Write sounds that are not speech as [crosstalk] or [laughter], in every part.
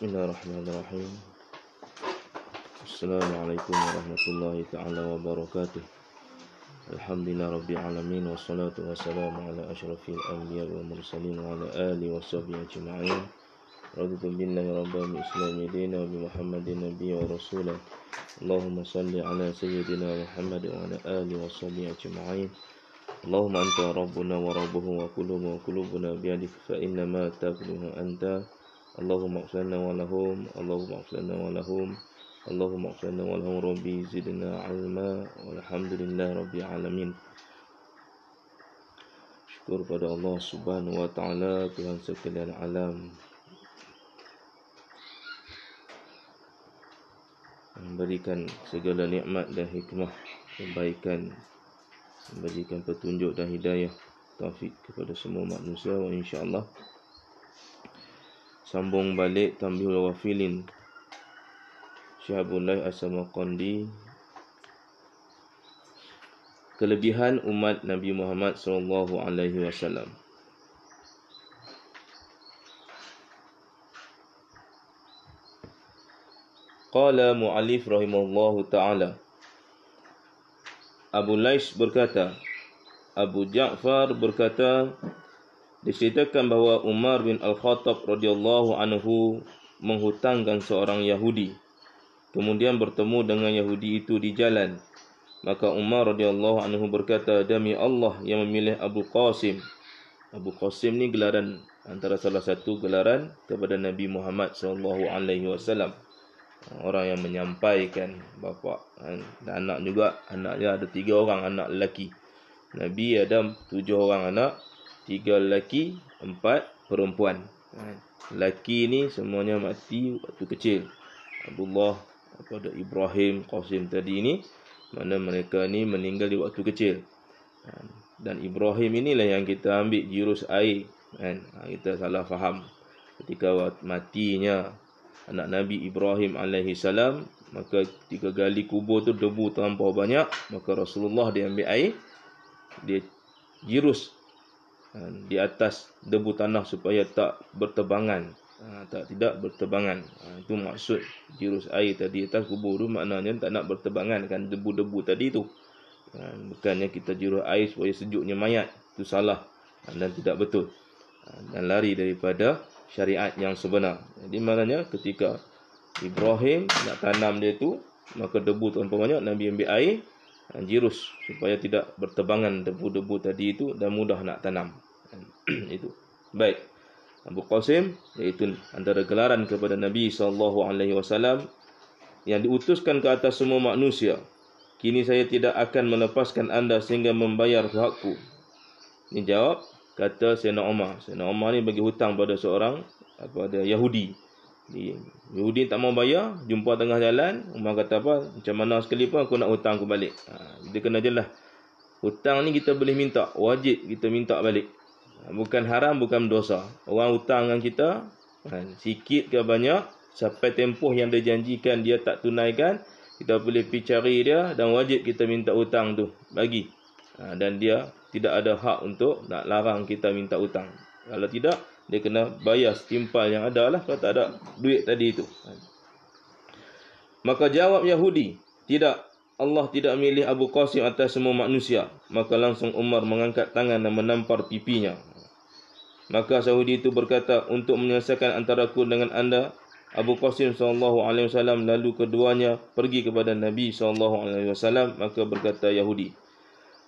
بسم الله الرحمن الرحيم السلام عليكم ورحمة الله تعالى وبركاته الحمد لله رب العالمين والصلاة والسلام على أشرف الأنبياء والمرسلين وعلى آله وصحبه أجمعين رضي بالله ربا بإسلام دينا وبمحمد نبي ورسولا اللهم صل على سيدنا محمد وعلى آله وصحبه أجمعين اللهم أنت ربنا وربه وقلوبنا وقلوبنا بيدك فإنما تقلها أنت اللهم اغفر لنا ولهم اللهم اغفر لنا ولهم اللهم اغفر لنا ولهم ربي زدنا علما والحمد لله رب syukur pada Allah Subhanahu wa taala Tuhan sekalian alam memberikan segala nikmat dan hikmah kebaikan memberikan petunjuk dan hidayah taufik kepada semua manusia insya Allah sambung balik tambihul ghafilin syahbun lai asamaqandi kelebihan umat Nabi Muhammad sallallahu alaihi wasallam Qala mu'alif rahimallahu ta'ala Abu Lais berkata Abu Ja'far berkata diceritakan bahawa Umar bin Al-Khattab radhiyallahu anhu menghutangkan seorang Yahudi. Kemudian bertemu dengan Yahudi itu di jalan. Maka Umar radhiyallahu anhu berkata, "Demi Allah yang memilih Abu Qasim." Abu Qasim ni gelaran antara salah satu gelaran kepada Nabi Muhammad sallallahu alaihi wasallam. Orang yang menyampaikan bapa dan anak juga anaknya ada tiga orang anak lelaki. Nabi ada tujuh orang anak, tiga lelaki, empat perempuan. Lelaki ni semuanya mati waktu kecil. Abdullah kepada Ibrahim Qasim tadi ni mana mereka ni meninggal di waktu kecil. Kan? Dan Ibrahim inilah yang kita ambil jurus air kan? ha, Kita salah faham ketika matinya anak Nabi Ibrahim alaihi maka tiga gali kubur tu debu terlampau banyak maka Rasulullah dia ambil air dia jurus Kan, di atas debu tanah supaya tak bertebangan ha, tak tidak bertebangan ha, itu maksud jurus air tadi atas kubur tu maknanya tak nak bertebangan kan debu-debu tadi tu ha, bukannya kita jurus air supaya sejuknya mayat itu salah dan tidak betul dan lari daripada syariat yang sebenar jadi maknanya ketika Ibrahim nak tanam dia tu maka debu tu umpamanya Nabi ambil air jirus supaya tidak bertebangan debu-debu tadi itu dan mudah nak tanam [clears throat] itu baik Abu Qasim iaitu antara gelaran kepada Nabi sallallahu alaihi wasallam yang diutuskan ke atas semua manusia kini saya tidak akan melepaskan anda sehingga membayar hakku ini jawab kata Sayyidina Umar Sayyidina Umar ni bagi hutang pada seorang kepada Yahudi Yudin tak mau bayar, jumpa tengah jalan, Umar kata apa? Macam mana sekali pun aku nak hutang aku balik. Ha, kita kena jelah. Hutang ni kita boleh minta, wajib kita minta balik. Ha, bukan haram, bukan dosa. Orang hutang dengan kita, ha, sikit ke banyak, sampai tempoh yang dia janjikan dia tak tunaikan, kita boleh pergi cari dia dan wajib kita minta hutang tu bagi. Ha, dan dia tidak ada hak untuk nak larang kita minta hutang. Kalau tidak, dia kena bayar setimpal yang ada lah kalau tak ada duit tadi itu. Maka jawab Yahudi, tidak Allah tidak memilih Abu Qasim atas semua manusia. Maka langsung Umar mengangkat tangan dan menampar pipinya. Maka Yahudi itu berkata, untuk menyelesaikan antara aku dengan anda, Abu Qasim SAW lalu keduanya pergi kepada Nabi SAW. Maka berkata Yahudi,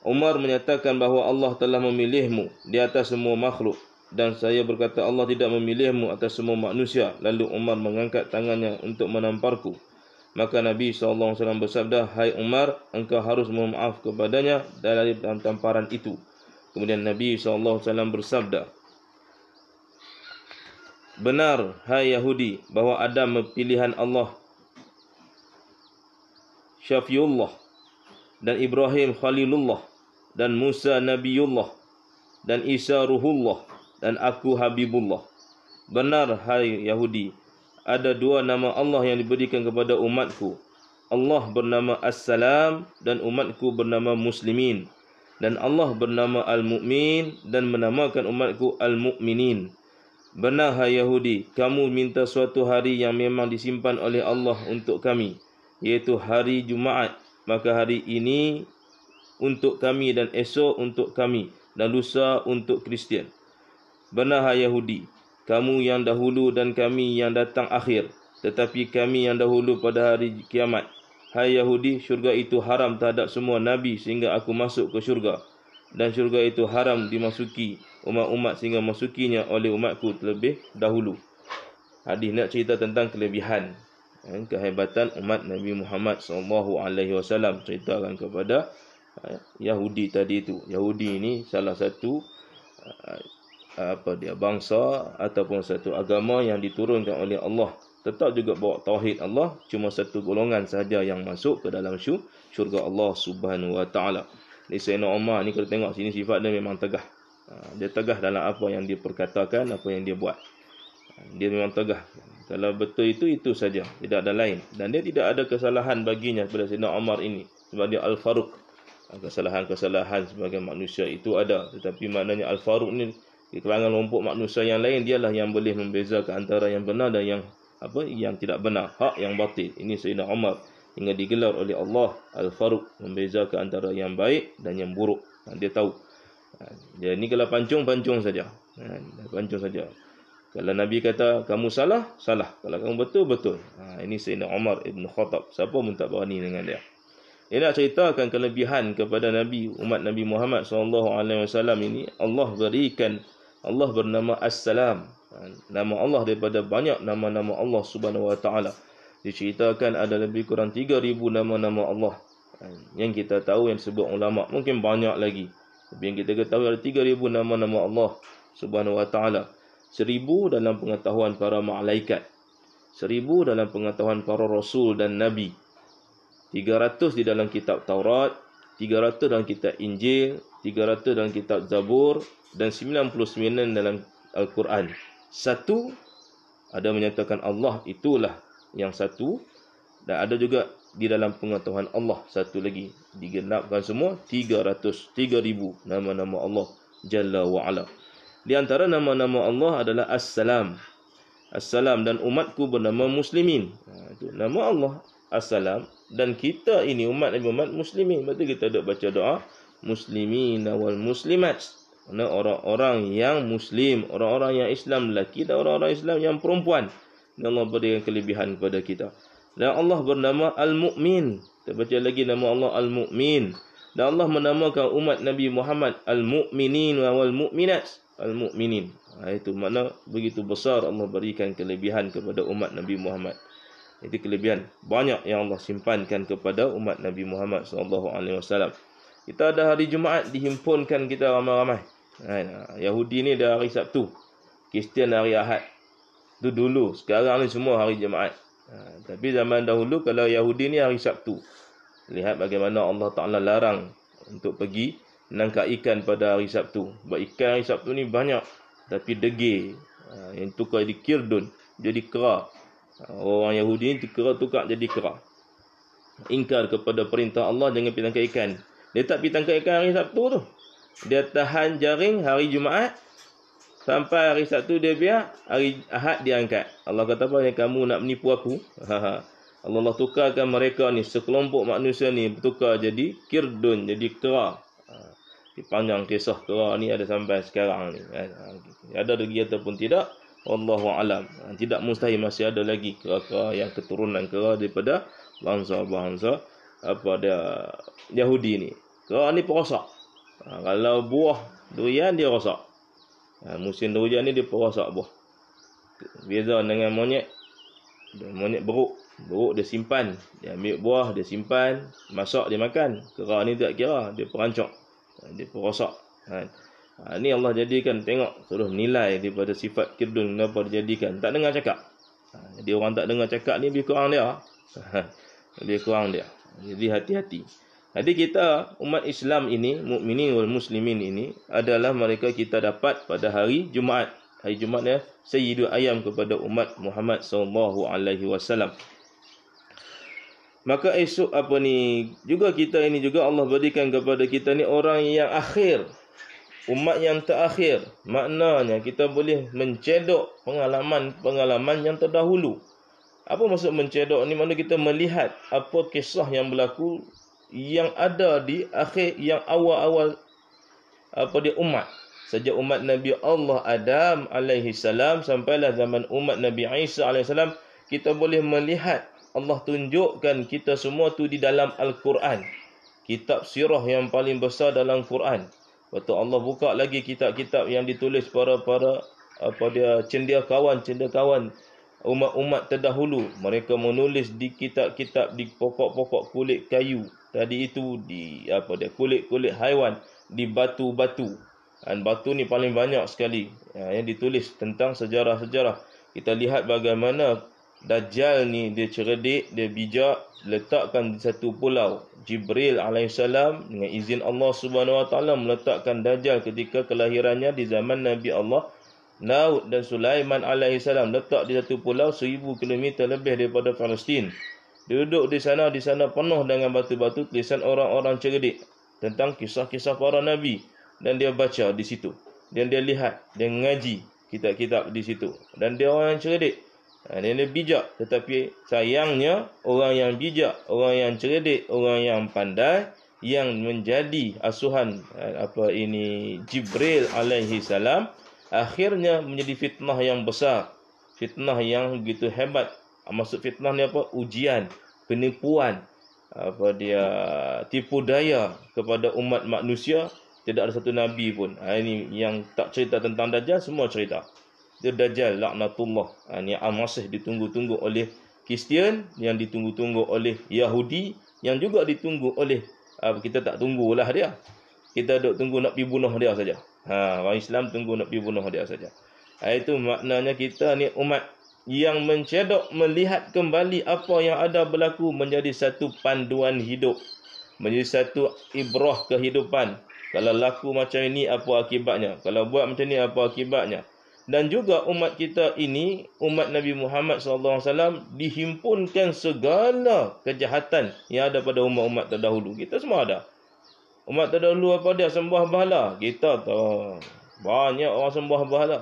Umar menyatakan bahawa Allah telah memilihmu di atas semua makhluk dan saya berkata Allah tidak memilihmu atas semua manusia lalu Umar mengangkat tangannya untuk menamparku maka Nabi SAW bersabda hai Umar engkau harus memaaf kepadanya dari tamparan itu kemudian Nabi SAW bersabda benar hai Yahudi bahwa ada pilihan Allah Syafiullah dan Ibrahim Khalilullah dan Musa Nabiullah dan Isa Ruhullah dan aku Habibullah. Benar hai Yahudi, ada dua nama Allah yang diberikan kepada umatku. Allah bernama As-Salam dan umatku bernama Muslimin. Dan Allah bernama Al-Mu'min dan menamakan umatku Al-Mu'minin. Benar hai Yahudi, kamu minta suatu hari yang memang disimpan oleh Allah untuk kami, yaitu hari Jumaat. Maka hari ini untuk kami dan esok untuk kami dan lusa untuk Kristian. Benar Yahudi, kamu yang dahulu dan kami yang datang akhir, tetapi kami yang dahulu pada hari kiamat. Hai Yahudi, syurga itu haram terhadap semua Nabi sehingga aku masuk ke syurga. Dan syurga itu haram dimasuki umat-umat sehingga masukinya oleh umatku terlebih dahulu. Hadis nak cerita tentang kelebihan eh, kehebatan umat Nabi Muhammad SAW. alaihi wasallam ceritakan kepada eh, Yahudi tadi itu. Yahudi ini salah satu eh, apa dia bangsa ataupun satu agama yang diturunkan oleh Allah tetap juga bawa tauhid Allah cuma satu golongan sahaja yang masuk ke dalam syurga Allah Subhanahu wa taala. Ni Sayyidina Umar ni kalau tengok sini sifat dia memang tegah. Ha, dia tegah dalam apa yang dia perkatakan, apa yang dia buat. Ha, dia memang tegah. Kalau betul itu itu saja, tidak ada lain. Dan dia tidak ada kesalahan baginya pada Sayyidina Umar ini sebab dia al-Faruq. Ha, kesalahan-kesalahan sebagai manusia itu ada, tetapi maknanya al-Faruq ni di kalangan kelompok manusia yang lain dialah yang boleh membezakan antara yang benar dan yang apa yang tidak benar hak yang batil ini Sayyidina Umar hingga digelar oleh Allah Al-Faruq membezakan antara yang baik dan yang buruk dia tahu dia ni kalau pancung pancung saja pancung saja kalau Nabi kata kamu salah salah kalau kamu betul betul ini Sayyidina Umar Ibn Khattab siapa pun tak berani dengan dia ini nak ceritakan kelebihan kepada Nabi umat Nabi Muhammad SAW ini Allah berikan Allah bernama As-Salam. Nama Allah daripada banyak nama-nama Allah Subhanahu Wa Taala. Diceritakan ada lebih kurang 3000 nama-nama Allah. Yang kita tahu yang sebut ulama mungkin banyak lagi. Tapi yang kita ketahui ada 3000 nama-nama Allah Subhanahu Wa Taala. 1000 dalam pengetahuan para malaikat. 1000 dalam pengetahuan para rasul dan nabi. 300 di dalam kitab Taurat, 300 dalam kitab Injil, 300 dalam kitab Zabur dan 99 dalam Al-Quran. Satu ada menyatakan Allah itulah yang satu dan ada juga di dalam pengetahuan Allah satu lagi digenapkan semua 300 3000 nama-nama Allah jalla wa ala. Di antara nama-nama Allah adalah Assalam Assalam dan umatku bernama muslimin. Ha, itu nama Allah Assalam dan kita ini umat Nabi Muhammad muslimin. Maksud kita ada baca doa muslimin wal muslimat. Mana orang-orang yang muslim, orang-orang yang Islam lelaki dan orang-orang Islam yang perempuan. Dan Allah berikan kelebihan kepada kita. Dan Allah bernama al Mukmin, Kita baca lagi nama Allah al Mukmin. Dan Allah menamakan umat Nabi Muhammad al Mukminin, wal Mukminat. al Mukminin. Ha, itu mana begitu besar Allah berikan kelebihan kepada umat Nabi Muhammad. Itu kelebihan banyak yang Allah simpankan kepada umat Nabi Muhammad sallallahu alaihi wasallam. Kita ada hari Jumaat dihimpunkan kita ramai-ramai. Ha, ya. Yahudi ni dah hari Sabtu. Kristian hari Ahad. Tu dulu. Sekarang ni semua hari Jumaat. Ha, tapi zaman dahulu kalau Yahudi ni hari Sabtu. Lihat bagaimana Allah Ta'ala larang untuk pergi menangkap ikan pada hari Sabtu. Sebab ikan hari Sabtu ni banyak. Tapi degil. Ha, yang tukar jadi kirdun. Jadi kera. orang Yahudi ni tukar-tukar jadi kera. Ingkar kepada perintah Allah jangan pergi tangkap ikan. Dia tak pergi tangkap ikan hari Sabtu tu. Dia tahan jaring hari Jumaat. Sampai hari Sabtu dia biar. Hari Ahad dia angkat. Allah kata apa yang kamu nak menipu aku. Allah, Allah tukarkan mereka ni. Sekelompok manusia ni. Bertukar jadi kirdun. Jadi kera. Ha. Di panjang kisah kera ni ada sampai sekarang ni. Ha. Ada lagi ataupun tidak. Allah alam. Ha. Tidak mustahil masih ada lagi kera-kera yang keturunan kera daripada bangsa-bangsa apa dia Yahudi ni. Kalau ni perosak. Ha, kalau buah durian dia rosak. Ha, musim durian ni dia perosak buah. Beza dengan monyet. Monyet beruk. Beruk dia simpan. Dia ambil buah, dia simpan. Masak, dia makan. Kera ni tak kira. Dia perancok. Ha, dia perosak. Ha. Ha, ni Allah jadikan tengok seluruh nilai daripada sifat kirdun. Kenapa dia jadikan. Tak dengar cakap. Ha, jadi orang tak dengar cakap ni lebih kurang dia. Ha, [laughs] lebih kurang dia. Jadi hati-hati. Jadi kita umat Islam ini, mukminin wal muslimin ini adalah mereka kita dapat pada hari Jumaat. Hari Jumaat ya, sayyidul ayam kepada umat Muhammad sallallahu alaihi wasallam. Maka esok apa ni juga kita ini juga Allah berikan kepada kita ni orang yang akhir umat yang terakhir maknanya kita boleh mencedok pengalaman-pengalaman yang terdahulu apa maksud mencedok ni? Mana kita melihat apa kisah yang berlaku yang ada di akhir yang awal-awal apa dia umat. Sejak umat Nabi Allah Adam alaihi salam sampailah zaman umat Nabi Isa alaihi salam kita boleh melihat Allah tunjukkan kita semua tu di dalam al-Quran. Kitab sirah yang paling besar dalam Quran. Waktu Allah buka lagi kitab-kitab yang ditulis para-para apa dia cendekiawan-cendekiawan umat-umat terdahulu mereka menulis di kitab-kitab di pokok-pokok kulit kayu tadi itu di apa dia kulit-kulit haiwan di batu-batu dan batu ni paling banyak sekali ya, yang ditulis tentang sejarah-sejarah kita lihat bagaimana dajjal ni dia cerdik dia bijak letakkan di satu pulau Jibril alaihissalam dengan izin Allah Subhanahu wa taala meletakkan dajjal ketika kelahirannya di zaman Nabi Allah Daud dan Sulaiman alaihi salam letak di satu pulau seribu kilometer lebih daripada Palestin. Duduk di sana di sana penuh dengan batu-batu tulisan orang-orang cerdik tentang kisah-kisah para nabi dan dia baca di situ. Dan dia lihat, dia ngaji kitab-kitab di situ. Dan dia orang yang cerdik. Ha, dia bijak tetapi sayangnya orang yang bijak, orang yang cerdik, orang yang pandai yang menjadi asuhan ha, apa ini Jibril alaihi salam akhirnya menjadi fitnah yang besar fitnah yang begitu hebat maksud fitnah ni apa ujian penipuan apa dia tipu daya kepada umat manusia tidak ada satu nabi pun ha, ini yang tak cerita tentang dajjal semua cerita dia dajjal laknatullah ha, ini al-masih ditunggu-tunggu oleh Kristian yang ditunggu-tunggu oleh Yahudi yang juga ditunggu oleh kita tak tunggulah dia. Kita dok tunggu nak pi bunuh dia saja. Ha, orang Islam tunggu nak pergi bunuh dia saja. Ha, itu maknanya kita ni umat yang mencedok melihat kembali apa yang ada berlaku menjadi satu panduan hidup. Menjadi satu ibrah kehidupan. Kalau laku macam ini, apa akibatnya? Kalau buat macam ini, apa akibatnya? Dan juga umat kita ini, umat Nabi Muhammad SAW, dihimpunkan segala kejahatan yang ada pada umat-umat terdahulu. Kita semua ada. Umat terdahulu apa dia sembah bahala? Kita tahu. Banyak orang sembah bahala.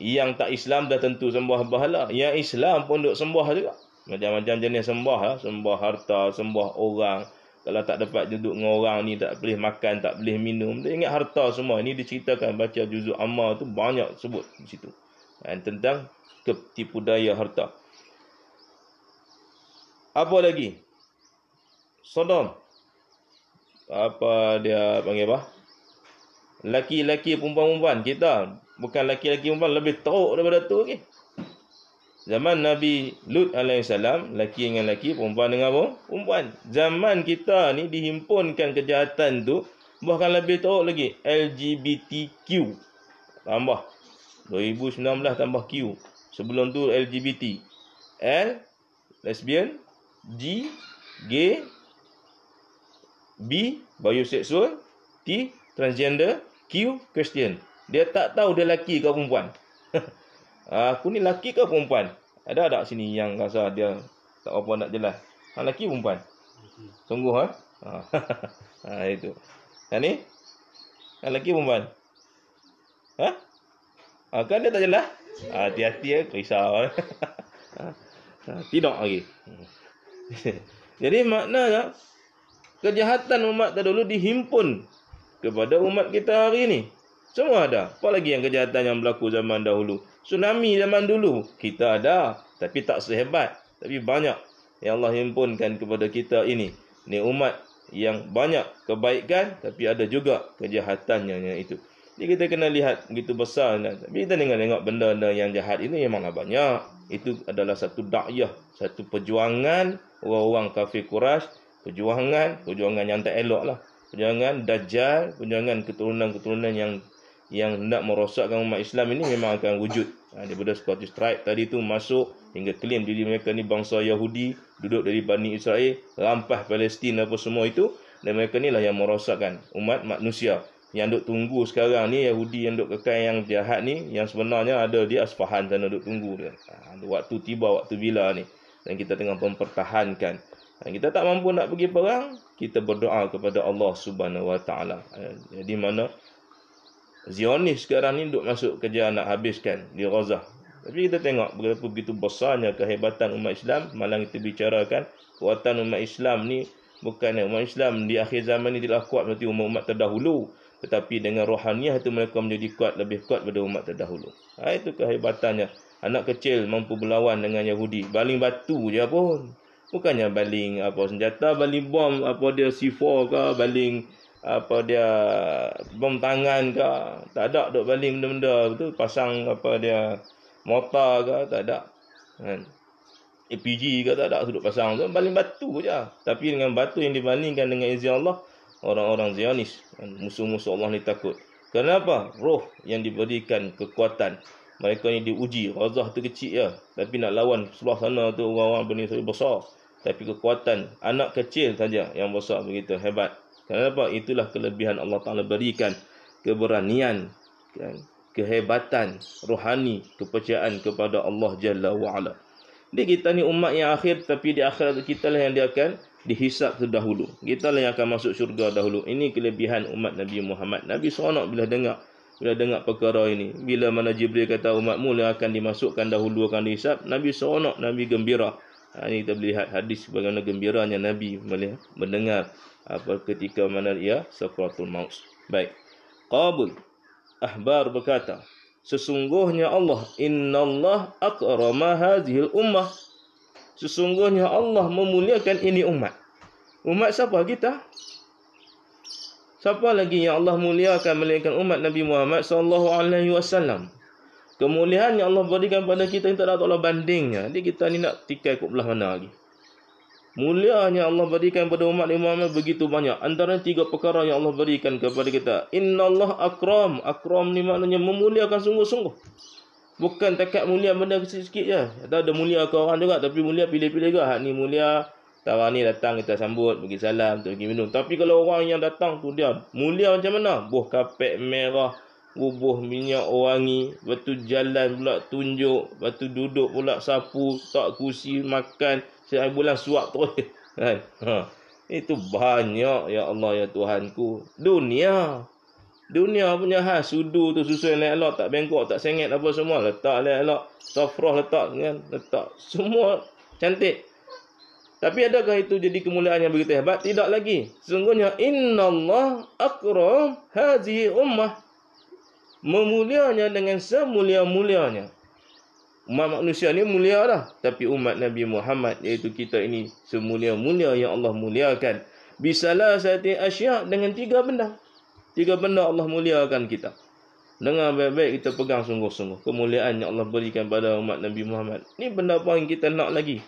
Yang tak Islam dah tentu sembah bahala. Yang Islam pun duk sembah juga. Macam-macam jenis sembah lah. Sembah harta, sembah orang. Kalau tak dapat duduk dengan orang ni, tak boleh makan, tak boleh minum. Dia ingat harta semua. Ini diceritakan baca Juzul Ammar tu banyak sebut di situ. Dan tentang ketipu daya harta. Apa lagi? Sodom apa dia panggil apa? Laki-laki perempuan-perempuan kita bukan laki-laki perempuan lebih teruk daripada tu lagi. Zaman Nabi Lut alaihi salam laki dengan laki perempuan dengan apa? Perempuan. Zaman kita ni dihimpunkan kejahatan tu bahkan lebih teruk lagi LGBTQ. Tambah 2019 tambah Q. Sebelum tu LGBT. L lesbian G gay B biosexual, T transgender, Q Christian. Dia tak tahu dia lelaki ke perempuan. [laughs] Ah, aku ni lelaki ke perempuan? Ada tak sini yang rasa dia tak apa nak jelas. Ha lelaki perempuan? Sungguh ha? [laughs] ha itu. Ha ni? Ha lelaki perempuan? Ha? ha? kan dia tak jelas? Ah, hati-hati ha, eh, risau. Eh. [laughs] Ha, ha, tidak lagi. Okay. Jadi maknanya kejahatan umat terdahulu dihimpun kepada umat kita hari ini. Semua ada. Apalagi yang kejahatan yang berlaku zaman dahulu. Tsunami zaman dulu, kita ada. Tapi tak sehebat. Tapi banyak yang Allah himpunkan kepada kita ini. Ini umat yang banyak kebaikan tapi ada juga kejahatannya yang itu. Jadi kita kena lihat begitu besar. Tapi kita tengok-tengok benda-benda yang jahat ini memanglah banyak. Itu adalah satu dakyah, satu perjuangan orang-orang kafir Quraisy perjuangan perjuangan yang tak elok lah perjuangan dajjal perjuangan keturunan-keturunan yang yang hendak merosakkan umat Islam ini memang akan wujud ha, daripada Scottish tribe tadi tu masuk hingga claim diri mereka ni bangsa Yahudi duduk dari Bani Israel rampas Palestin apa semua itu dan mereka ni lah yang merosakkan umat manusia yang duk tunggu sekarang ni Yahudi yang duk kekal yang jahat ni yang sebenarnya ada di Asfahan sana duk tunggu dia. Ha, waktu tiba waktu bila ni dan kita tengah mempertahankan Ha, kita tak mampu nak pergi perang, kita berdoa kepada Allah Subhanahu Wa Taala. Jadi ha, mana Zionis sekarang ni duk masuk kerja nak habiskan di Gaza. Tapi kita tengok berapa begitu besarnya kehebatan umat Islam. Malang kita bicarakan kekuatan umat Islam ni bukan umat Islam di akhir zaman ni tidak kuat seperti umat-umat terdahulu. Tetapi dengan rohaniah itu mereka menjadi kuat lebih kuat daripada umat terdahulu. Ha, itu kehebatannya. Anak kecil mampu berlawan dengan Yahudi. Baling batu je pun bukannya baling apa senjata baling bom apa dia C4 ke baling apa dia bom tangan ke tak ada dok baling benda-benda tu pasang apa dia motor ke tak ada kan APG ke tak ada duduk pasang tu baling batu je tapi dengan batu yang dibalingkan dengan izin Allah orang-orang Zionis kan? musuh-musuh Allah ni takut kenapa roh yang diberikan kekuatan mereka ni diuji Razah tu kecil je ya. Tapi nak lawan Sebelah sana tu Orang-orang benih besar tapi kekuatan anak kecil saja yang besar begitu hebat. Kenapa? Itulah kelebihan Allah Taala berikan keberanian kan? kehebatan rohani kepercayaan kepada Allah Jalla wa Ala. Jadi kita ni umat yang akhir tapi di akhirat kita lah yang dia akan dihisap terdahulu. Kita lah yang akan masuk syurga dahulu. Ini kelebihan umat Nabi Muhammad. Nabi seronok bila dengar bila dengar perkara ini. Bila mana Jibril kata umatmu lah yang akan dimasukkan dahulu akan dihisap, Nabi seronok, Nabi gembira. Ha, ini kita boleh hadis bagaimana gembiranya Nabi melihat, mendengar apa ketika mana ia sakratul maut. Baik. Qabul Ahbar berkata, sesungguhnya Allah inna Allah akrama hadhihi ummah. Sesungguhnya Allah memuliakan ini umat. Umat siapa kita? Siapa lagi yang Allah muliakan melainkan umat Nabi Muhammad sallallahu alaihi wasallam? Kemuliaan yang Allah berikan pada kita kita tak tahu bandingnya. Jadi kita ni nak tikai ke belah mana lagi? Mulianya Allah berikan kepada umat imam begitu banyak. Antara tiga perkara yang Allah berikan kepada kita. Inna Allah akram. Akram ni maknanya memuliakan sungguh-sungguh. Bukan takat mulia benda sikit-sikit je. Tak ada mulia ke orang juga. Tapi mulia pilih-pilih juga. Hak ni mulia. Tawar ni datang kita sambut. Pergi salam. Pergi minum. Tapi kalau orang yang datang tu dia. Mulia macam mana? Buah kapek merah bubuh minyak wangi lepas tu jalan pula tunjuk lepas tu duduk pula sapu tak kursi makan saya bulan suap terus [laughs] kan? ha. itu banyak ya Allah ya Tuhanku dunia dunia punya ha sudu tu susu yang elok tak bengkok tak sengit apa semua letak yang elok safrah letak kan letak semua cantik tapi adakah itu jadi kemuliaan yang begitu hebat? Tidak lagi. Sesungguhnya Allah akram hazi ummah memulianya dengan semulia-mulianya. Umat manusia ni mulia dah. Tapi umat Nabi Muhammad iaitu kita ini semulia-mulia yang Allah muliakan. Bisalah sati asyak dengan tiga benda. Tiga benda Allah muliakan kita. dengan baik-baik kita pegang sungguh-sungguh. Kemuliaan yang Allah berikan pada umat Nabi Muhammad. Ini benda apa yang kita nak lagi.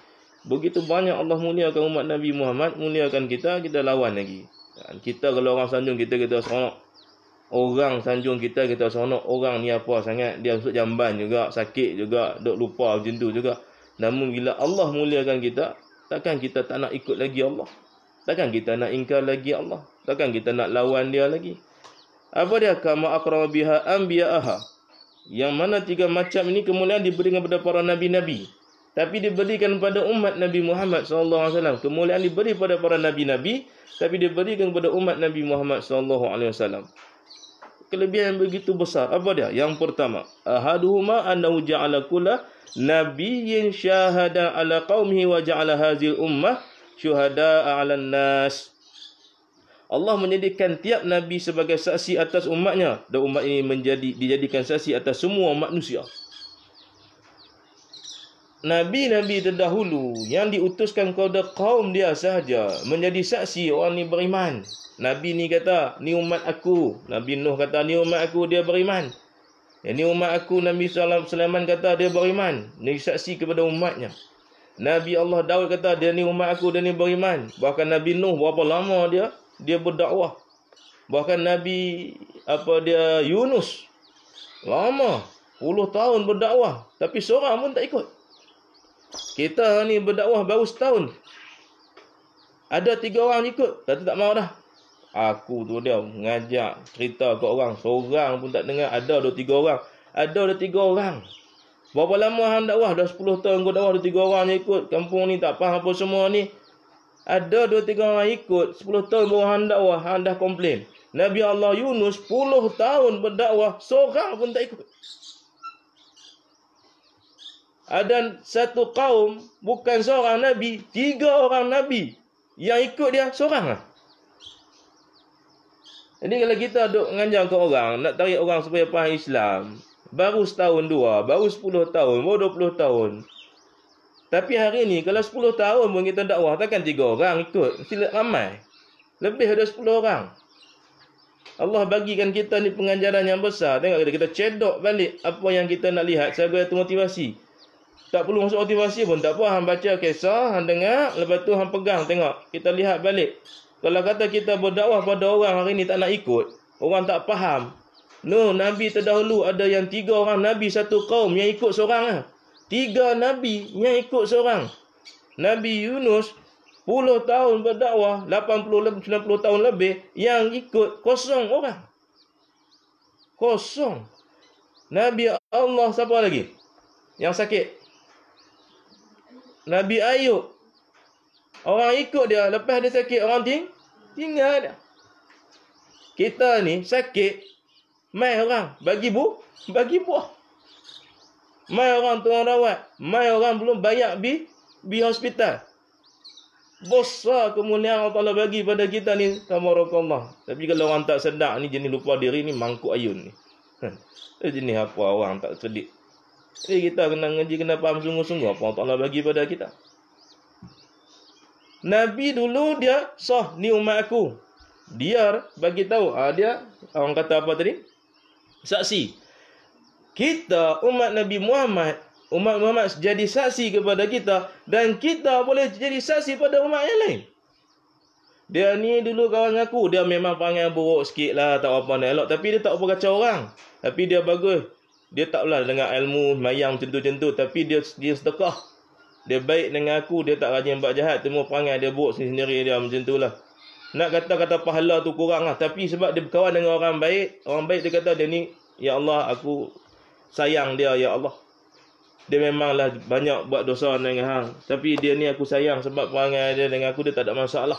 Begitu banyak Allah muliakan umat Nabi Muhammad, muliakan kita, kita lawan lagi. kita kalau orang sanjung, kita kita seronok orang sanjung kita kita seronok orang ni apa sangat dia masuk jamban juga sakit juga dok lupa macam tu juga namun bila Allah muliakan kita takkan kita tak nak ikut lagi Allah takkan kita nak ingkar lagi Allah takkan kita nak lawan dia lagi apa dia kama akram biha anbiyaaha yang mana tiga macam ini kemuliaan diberikan kepada para nabi-nabi tapi diberikan kepada umat Nabi Muhammad sallallahu alaihi wasallam kemuliaan diberi kepada para nabi-nabi tapi diberikan kepada umat Nabi Muhammad sallallahu alaihi wasallam kelebihan yang begitu besar. Apa dia? Yang pertama, ahaduhuma annahu ja'ala kulla nabiyyin syahada ala qaumihi wa ja'ala hadhil ummah syuhada 'ala nas Allah menjadikan tiap nabi sebagai saksi atas umatnya dan umat ini menjadi dijadikan saksi atas semua manusia nabi-nabi terdahulu yang diutuskan kepada kaum dia sahaja menjadi saksi orang ni beriman. Nabi ni kata, ni umat aku. Nabi Nuh kata, ni umat aku dia beriman. Ini eh, umat aku Nabi Sallam Sulaiman kata dia beriman. Ini saksi kepada umatnya. Nabi Allah Daud kata dia ni umat aku dia ni beriman. Bahkan Nabi Nuh berapa lama dia dia berdakwah. Bahkan Nabi apa dia Yunus lama puluh tahun berdakwah tapi seorang pun tak ikut. Kita ni berdakwah baru setahun. Ada tiga orang ikut. tapi tak mau dah. Aku tu dia mengajak cerita ke orang. Seorang pun tak dengar. Ada dua tiga orang. Ada dua tiga orang. Berapa lama hang dakwah? Dah sepuluh tahun kau dakwah. Dua tiga orang yang ikut. Kampung ni tak faham apa semua ni. Ada dua tiga orang ikut. Sepuluh tahun kau hang dakwah. Hang dah komplain. Nabi Allah Yunus sepuluh tahun berdakwah. Seorang pun tak ikut ada ah, satu kaum bukan seorang nabi, tiga orang nabi yang ikut dia seorang lah. Jadi kalau kita duk mengajar ke orang, nak tarik orang supaya faham Islam, baru setahun dua, baru sepuluh tahun, baru dua puluh tahun. Tapi hari ini kalau sepuluh tahun pun kita dakwah, takkan tiga orang ikut, tidak ramai. Lebih ada sepuluh orang. Allah bagikan kita ni pengajaran yang besar. Tengok kita, kita cedok balik apa yang kita nak lihat sebagai motivasi. Tak perlu masuk motivasi pun tak apa. Hang baca kisah, hang dengar, lepas tu hang pegang tengok. Kita lihat balik. Kalau kata kita berdakwah pada orang hari ni tak nak ikut, orang tak faham. No, Nabi terdahulu ada yang tiga orang Nabi satu kaum yang ikut seorang lah. Tiga Nabi yang ikut seorang. Nabi Yunus, puluh tahun berdakwah, 80-90 tahun lebih, yang ikut kosong orang. Kosong. Nabi Allah siapa lagi? Yang sakit. Nabi Ayub Orang ikut dia Lepas dia sakit Orang ting tinggal dia Kita ni sakit Mai orang Bagi bu Bagi buah Mai orang tuan rawat Mai orang belum banyak bi Bi hospital Besar kemuliaan Allah Ta'ala bagi pada kita ni Kamarokallah Tapi kalau orang tak sedar ni Jenis lupa diri ni Mangkuk ayun ni [laughs] Jenis apa orang tak sedik jadi eh, kita kena ngaji kena paham sungguh-sungguh apa Allah Taala bagi pada kita. Nabi dulu dia sah ni umat aku. Dia bagi tahu ha, dia orang kata apa tadi? Saksi. Kita umat Nabi Muhammad Umat Muhammad jadi saksi kepada kita Dan kita boleh jadi saksi pada umat yang lain Dia ni dulu kawan aku Dia memang panggil buruk sikit lah Tak apa-apa nak elok Tapi dia tak apa kacau orang Tapi dia bagus dia taklah dengan ilmu mayang macam tu macam tu tapi dia dia sedekah dia baik dengan aku dia tak rajin buat jahat temu perangai dia buruk sendiri dia macam tu lah nak kata kata pahala tu kurang lah tapi sebab dia berkawan dengan orang baik orang baik dia kata dia ni ya Allah aku sayang dia ya Allah dia memanglah banyak buat dosa dengan hang tapi dia ni aku sayang sebab perangai dia dengan aku dia tak ada masalah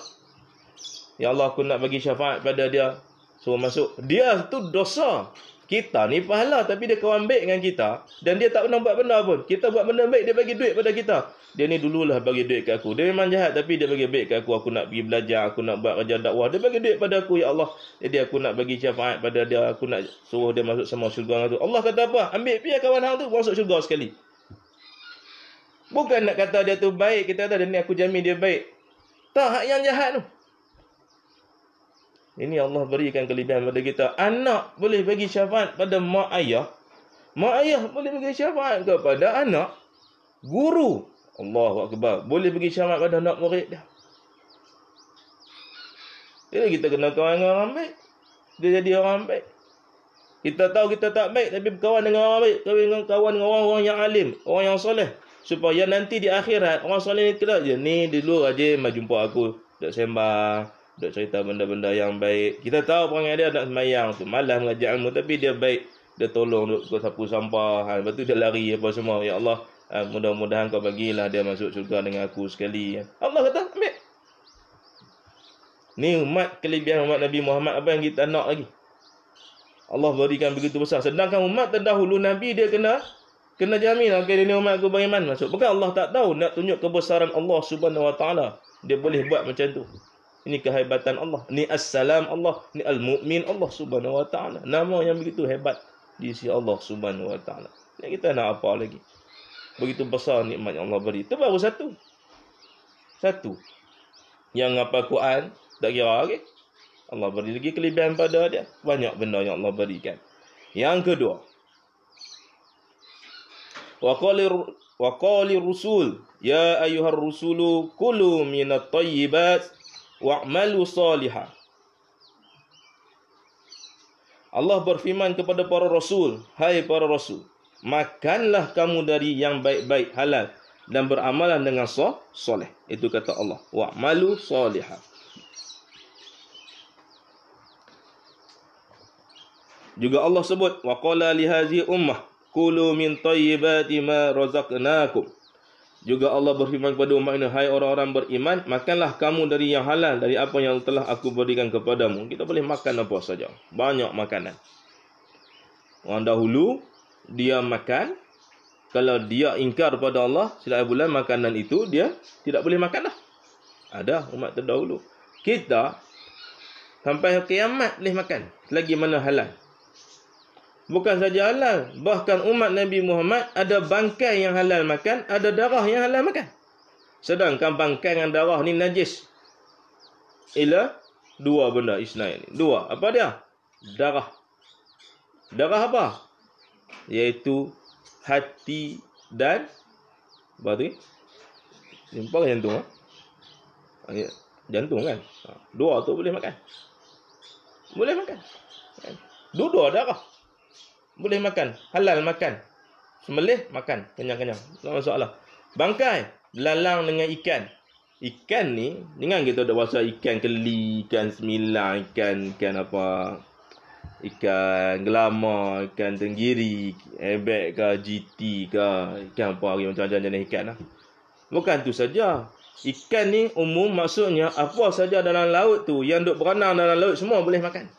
ya Allah aku nak bagi syafaat pada dia suruh masuk dia tu dosa kita ni pahala tapi dia kawan baik dengan kita dan dia tak pernah buat benda pun. Kita buat benda baik dia bagi duit pada kita. Dia ni dululah bagi duit ke aku. Dia memang jahat tapi dia bagi baik ke aku. Aku nak pergi belajar, aku nak buat kerja dakwah. Dia bagi duit pada aku ya Allah. Jadi aku nak bagi syafaat pada dia, aku nak suruh dia masuk sama syurga tu. Allah kata apa? Ambil pi kawan hang tu masuk syurga sekali. Bukan nak kata dia tu baik, kita kata dia ni aku jamin dia baik. Tak hak yang jahat tu. Ini Allah berikan kelebihan pada kita. Anak boleh bagi syafaat pada mak ayah. Mak ayah boleh bagi syafaat kepada anak. Guru. Allah Akbar. Boleh bagi syafaat pada anak murid dia. Jadi kita kena kawan dengan orang baik. Dia jadi orang baik. Kita tahu kita tak baik tapi berkawan dengan orang baik. Kawan dengan kawan dengan orang-orang yang alim. Orang yang soleh. Supaya nanti di akhirat orang soleh ni kena je. Ni dulu rajin mah jumpa aku. Tak sembah. Dia cerita benda-benda yang baik. Kita tahu perangai dia nak semayang tu. Malas mengajak kamu. Tapi dia baik. Dia tolong duk sapu sampah. Ha, lepas tu dia lari apa semua. Ya Allah. Ha, mudah-mudahan kau bagilah dia masuk syurga dengan aku sekali. Allah kata ambil. Ni umat kelebihan umat Nabi Muhammad. Apa yang kita nak lagi? Allah berikan begitu besar. Sedangkan umat terdahulu Nabi dia kena kena jamin lah. Okay, ini umat aku bagaimana masuk. Bukan Allah tak tahu nak tunjuk kebesaran Allah subhanahu wa ta'ala. Dia boleh buat macam tu ini kehebatan Allah ni assalam Allah ni al mukmin Allah subhanahu wa taala nama yang begitu hebat di sisi Allah subhanahu wa taala ni kita nak apa lagi begitu besar nikmat yang Allah beri itu baru satu satu yang apa Quran tak kira lagi okay? Allah beri lagi kelebihan pada dia banyak benda yang Allah berikan yang kedua wa qalir wa qalir rusul ya ayyuhar rusulu kulu minat tayyibat wa'malu saliha Allah berfirman kepada para rasul hai para rasul makanlah kamu dari yang baik-baik halal dan beramalan dengan so, soleh itu kata Allah wa'malu saliha Juga Allah sebut wa qala li hadhihi ummah kulu min tayyibati ma razaqnakum juga Allah berfirman kepada umat ini, Hai orang-orang beriman, makanlah kamu dari yang halal, dari apa yang telah aku berikan kepadamu. Kita boleh makan apa saja. Banyak makanan. Orang dahulu, dia makan. Kalau dia ingkar pada Allah, setiap bulan makanan itu, dia tidak boleh makan lah. Ada umat terdahulu. Kita, sampai kiamat boleh makan. lagi mana halal. Bukan saja halal. Bahkan umat Nabi Muhammad ada bangkai yang halal makan, ada darah yang halal makan. Sedangkan bangkai dengan darah ni najis. Ila dua benda isnai ni. Dua. Apa dia? Darah. Darah apa? Iaitu hati dan batin. Jumpa ke jantung? Ha? Jantung kan? Ah, dua tu boleh makan. Boleh makan. Kan? Dua-dua darah boleh makan. Halal makan. Semelih, makan. Kenyang-kenyang. Tak masalah. Bangkai, belalang dengan ikan. Ikan ni, dengan kita ada bahasa ikan keli, ikan semilang, ikan, ikan apa... Ikan gelama, ikan tenggiri, ebek ke, GT ke, ikan apa lagi macam-macam jenis ikan lah. Bukan tu saja. Ikan ni umum maksudnya apa saja dalam laut tu yang duk berenang dalam laut semua boleh makan.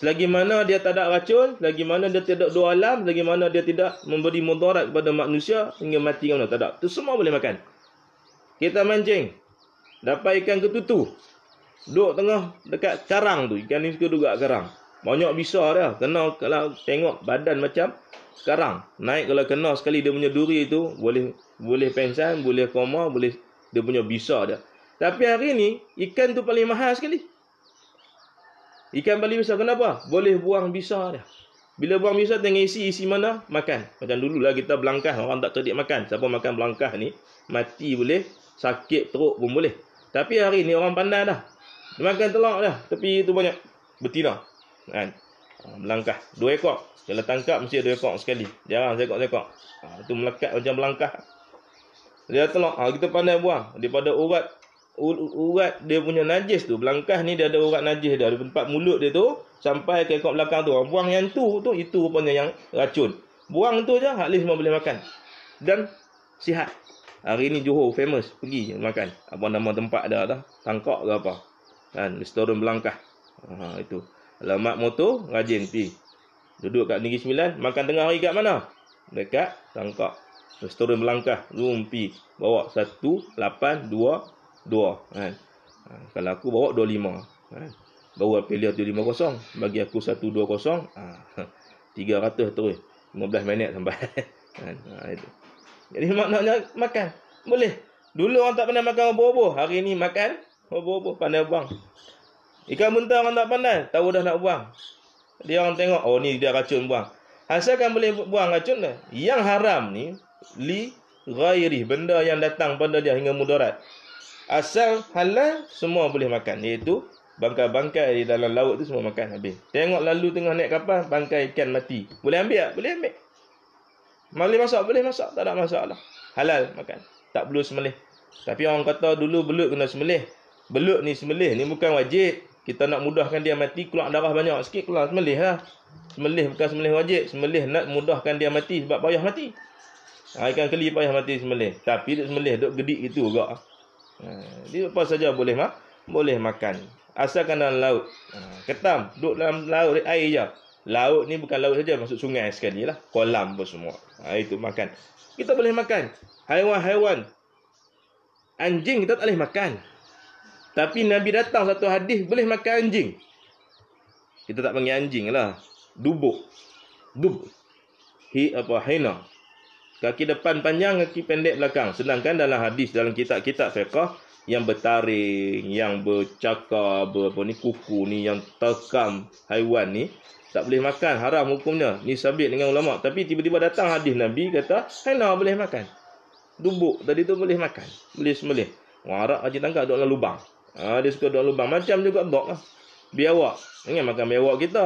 Selagi mana dia tak ada racun, selagi mana dia tidak dua alam, selagi mana dia tidak memberi mudarat kepada manusia hingga mati kan tak ada. Itu semua boleh makan. Kita mancing. Dapat ikan ketutu. Duduk tengah dekat karang tu. Ikan ni suka duduk karang. Banyak bisa dia. Kena kalau tengok badan macam karang. Naik kalau kena sekali dia punya duri tu boleh boleh pensan, boleh koma, boleh dia punya bisa dia. Tapi hari ni ikan tu paling mahal sekali. Ikan bali besar kenapa? Boleh buang bisa dia. Bila buang bisa tengah isi isi mana? Makan. Macam dululah kita belangkah orang tak cerdik makan. Siapa makan belangkah ni mati boleh, sakit teruk pun boleh. Tapi hari ni orang pandai dah. Dia makan telur dah, tapi itu banyak betina. Kan? Melangkah ah, dua ekor. Kalau tangkap mesti dua ekor sekali. jangan sekok-sekok. Ha, ah, itu melekat macam belangkah Dia telur, ha, ah, kita pandai buang. Daripada urat urat dia punya najis tu belangkah ni dia ada urat najis dia dari tempat mulut dia tu sampai ke ekor belakang tu buang yang tu tu itu rupanya yang racun buang tu je hak semua boleh makan dan sihat hari ni Johor famous pergi makan apa nama tempat dia tu tangkak ke apa kan restoran belangkah ha, itu alamat motor rajin pergi duduk kat negeri sembilan makan tengah hari kat mana dekat tangkak Restoran melangkah Rumpi Bawa Satu Lapan Dua dua kan ha, kalau aku bawa dua lima kan bawa pilih dua lima kosong bagi aku satu dua kosong ha, [laughs] tiga ratus terus lima belas minit sampai [laughs] kan ha, itu jadi maknanya makan boleh dulu orang tak pandai makan obo hari ni makan obo-obo pandai buang ikan muntah orang tak pandai tahu dah nak buang dia orang tengok oh ni dia racun buang kan boleh buang racun dah. Yang haram ni li gairih benda yang datang pada dia hingga mudarat. Asal halal semua boleh makan iaitu bangkai-bangkai di dalam laut tu semua makan habis. Tengok lalu tengah naik kapal bangkai ikan mati. Boleh ambil tak? Boleh ambil. Boleh masak, boleh masak. Tak ada masalah. Halal makan. Tak perlu semelih. Tapi orang kata dulu belut kena semelih. Belut ni semelih. Ni bukan wajib. Kita nak mudahkan dia mati. Keluar darah banyak sikit. Keluar semelih lah. Semelih bukan semelih wajib. Semelih nak mudahkan dia mati sebab payah mati. Ha, ikan keli payah mati semelih. Tapi duduk semelih. Duduk gedik gitu juga. Eh, dia apa saja boleh mak, boleh makan. asal dalam laut. Eh, ketam, duduk dalam laut air je. Laut ni bukan laut saja, masuk sungai sekali lah. Kolam pun semua. Ha, itu makan. Kita boleh makan. Haiwan-haiwan. Anjing kita tak boleh makan. Tapi Nabi datang satu hadis, boleh makan anjing. Kita tak panggil anjing lah. Dubuk. Dubuk. Hi, apa, hina kaki depan panjang kaki pendek belakang sedangkan dalam hadis dalam kitab-kitab fiqh yang bertaring yang bercakar berapa ni kuku ni yang tekam haiwan ni tak boleh makan haram hukumnya ni sabit dengan ulama tapi tiba-tiba datang hadis nabi kata hena boleh makan dubuk tadi tu boleh makan boleh semelih orang Arab aja tangkap duduk dalam lubang ha, dia suka duduk lubang macam juga bok lah biawak jangan makan biawak kita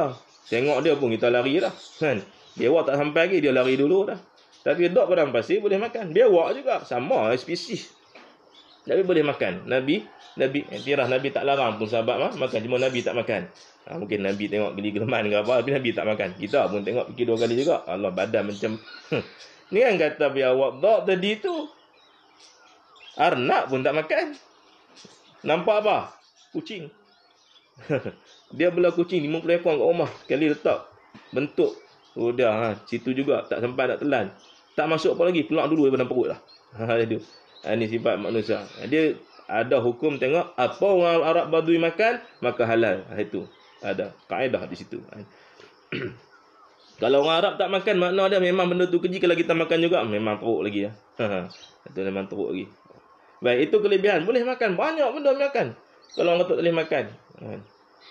tengok dia pun kita lari lah kan biawak tak sampai lagi dia lari dulu dah tapi dok padang pasir boleh makan. Dia wak juga. Sama spesies. Tapi boleh makan. Nabi, Nabi, eh, tirah Nabi tak larang pun sahabat ha? makan. Cuma Nabi tak makan. Ha, mungkin Nabi tengok geli geleman ke apa. Tapi Nabi tak makan. Kita pun tengok fikir dua kali juga. Allah badan macam. Hmm. Ni kan kata ya, wak dok tadi tu. Arnak pun tak makan. Nampak apa? Kucing. [laughs] Dia belah kucing 50 ekor kat rumah. Sekali letak. Bentuk. Oh dah. Ha. Situ juga. Tak sempat nak telan tak masuk apa lagi keluar dulu daripada perut lah [laughs] ha, itu ini ha, sifat manusia ha, dia ada hukum tengok apa orang Arab badui makan maka halal itu ada kaedah di situ [clears throat] kalau orang Arab tak makan makna dia memang benda tu keji kalau kita makan juga memang teruk lagi ya. [laughs] itu memang teruk lagi baik itu kelebihan boleh makan banyak benda makan kalau orang tak boleh makan